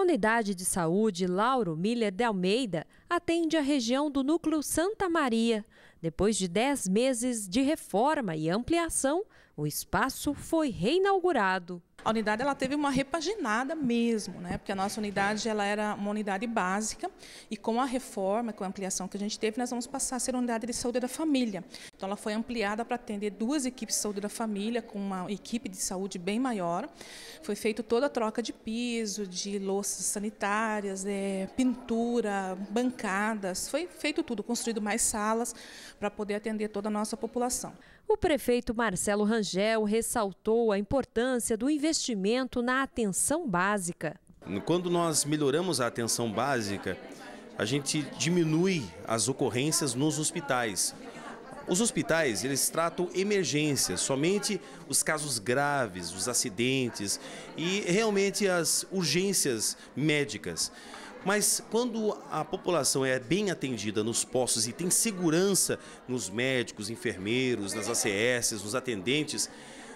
A unidade de saúde Lauro Miller de Almeida atende a região do núcleo Santa Maria, depois de 10 meses de reforma e ampliação, o espaço foi reinaugurado. A unidade ela teve uma repaginada mesmo, né? Porque a nossa unidade ela era uma unidade básica e com a reforma, com a ampliação que a gente teve, nós vamos passar a ser unidade de saúde da família. Então ela foi ampliada para atender duas equipes de saúde da família com uma equipe de saúde bem maior. Foi feita toda a troca de piso, de louças sanitárias, é, pintura, bancadas, foi feito tudo, construído mais salas para poder atender toda a nossa população. O prefeito Marcelo Rangel ressaltou a importância do investimento na atenção básica. Quando nós melhoramos a atenção básica, a gente diminui as ocorrências nos hospitais. Os hospitais, eles tratam emergências, somente os casos graves, os acidentes e realmente as urgências médicas. Mas quando a população é bem atendida nos postos e tem segurança nos médicos, enfermeiros, nas ACS, nos atendentes,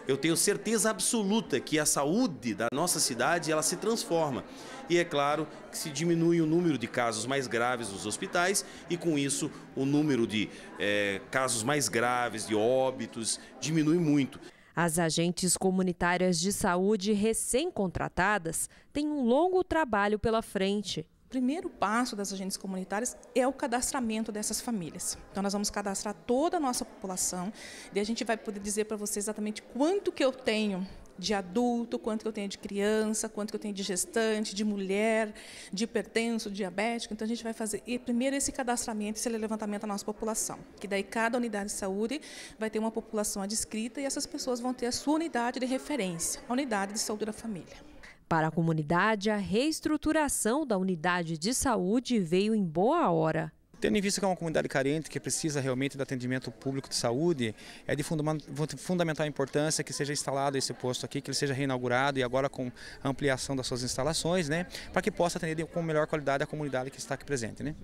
eu tenho certeza absoluta que a saúde da nossa cidade ela se transforma. E é claro que se diminui o número de casos mais graves nos hospitais e com isso o número de é, casos mais graves, de óbitos, diminui muito. As agentes comunitárias de saúde recém-contratadas têm um longo trabalho pela frente primeiro passo das agentes comunitárias é o cadastramento dessas famílias. Então, nós vamos cadastrar toda a nossa população e a gente vai poder dizer para você exatamente quanto que eu tenho de adulto, quanto que eu tenho de criança, quanto que eu tenho de gestante, de mulher, de hipertenso, diabético. Então a gente vai fazer primeiro esse cadastramento, esse levantamento da nossa população, que daí cada unidade de saúde vai ter uma população adscrita e essas pessoas vão ter a sua unidade de referência, a unidade de saúde da família. Para a comunidade, a reestruturação da unidade de saúde veio em boa hora. Tendo em vista que é uma comunidade carente, que precisa realmente do atendimento público de saúde, é de fundamental importância que seja instalado esse posto aqui, que ele seja reinaugurado e agora com ampliação das suas instalações, né, para que possa atender com melhor qualidade a comunidade que está aqui presente. Né.